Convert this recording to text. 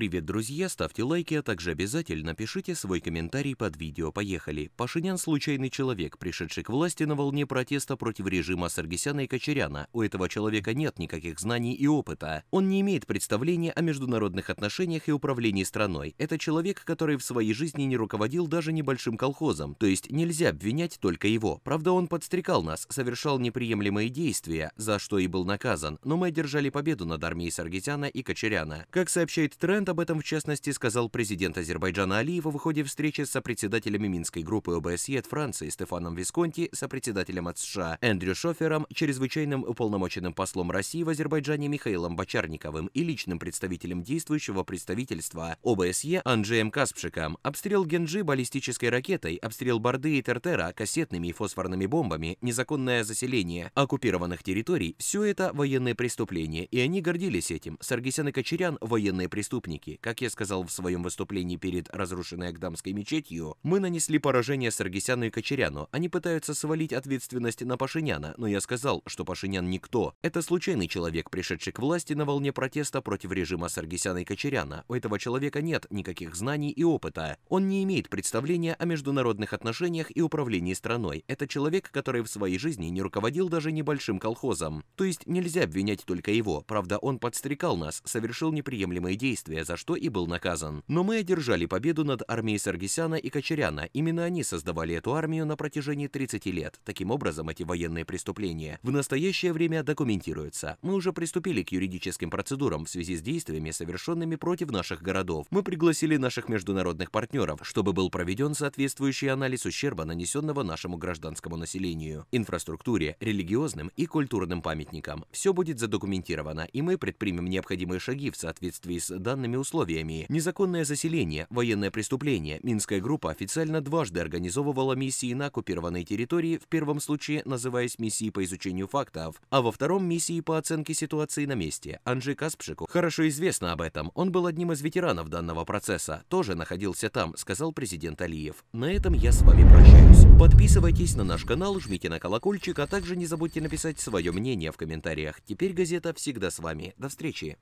Привет, друзья! Ставьте лайки, а также обязательно пишите свой комментарий под видео. Поехали! Пашинян – случайный человек, пришедший к власти на волне протеста против режима Саргисяна и Кочеряна. У этого человека нет никаких знаний и опыта. Он не имеет представления о международных отношениях и управлении страной. Это человек, который в своей жизни не руководил даже небольшим колхозом, то есть нельзя обвинять только его. Правда, он подстрекал нас, совершал неприемлемые действия, за что и был наказан, но мы одержали победу над армией Саргисяна и Кочеряна. Как сообщает Тренд, об этом, в частности, сказал президент Азербайджана Алиев в ходе встречи с сопредседателями Минской группы ОБСЕ от Франции Стефаном Висконти, сопредседателем от США Эндрю Шофером, чрезвычайным уполномоченным послом России в Азербайджане Михаилом Бочарниковым и личным представителем действующего представительства ОБСЕ Анджеем Каспшиком. Обстрел Генджи баллистической ракетой, обстрел Борды и Тертера кассетными и фосфорными бомбами, незаконное заселение оккупированных территорий – все это военные преступления, и они гордились этим. Саргисян и Кочерян – военные преступники союзники. Как я сказал в своем выступлении перед разрушенной Агдамской мечетью, мы нанесли поражение Саргисяну и Кочеряну. Они пытаются свалить ответственность на Пашиняна, но я сказал, что Пашинян никто. Это случайный человек, пришедший к власти на волне протеста против режима Саргисяна и Кочеряна. У этого человека нет никаких знаний и опыта. Он не имеет представления о международных отношениях и управлении страной. Это человек, который в своей жизни не руководил даже небольшим колхозом. То есть нельзя обвинять только его. Правда, он подстрекал нас, совершил неприемлемые действия, за что и был наказан. Но мы одержали победу над армией Саргисяна и Кочеряна. Именно они создавали эту армию на протяжении 30 лет. Таким образом, эти военные преступления в настоящее время документируются. Мы уже приступили к юридическим процедурам в связи с действиями, совершенными против наших городов. Мы пригласили наших международных партнеров, чтобы был проведен соответствующий анализ ущерба, нанесенного нашему гражданскому населению, инфраструктуре, религиозным и культурным памятникам. Все будет задокументировано, и мы предпримем необходимые шаги в соответствии с данными условиями. Незаконное заселение, военное преступление. Минская группа официально дважды организовывала миссии на оккупированной территории, в первом случае называясь миссией по изучению фактов, а во втором миссии по оценке ситуации на месте. Анжи Каспшику хорошо известно об этом. Он был одним из ветеранов данного процесса, тоже находился там, сказал президент Алиев. На этом я с вами прощаюсь. Подписывайтесь на наш канал, жмите на колокольчик, а также не забудьте написать свое мнение в комментариях. Теперь газета всегда с вами. До встречи!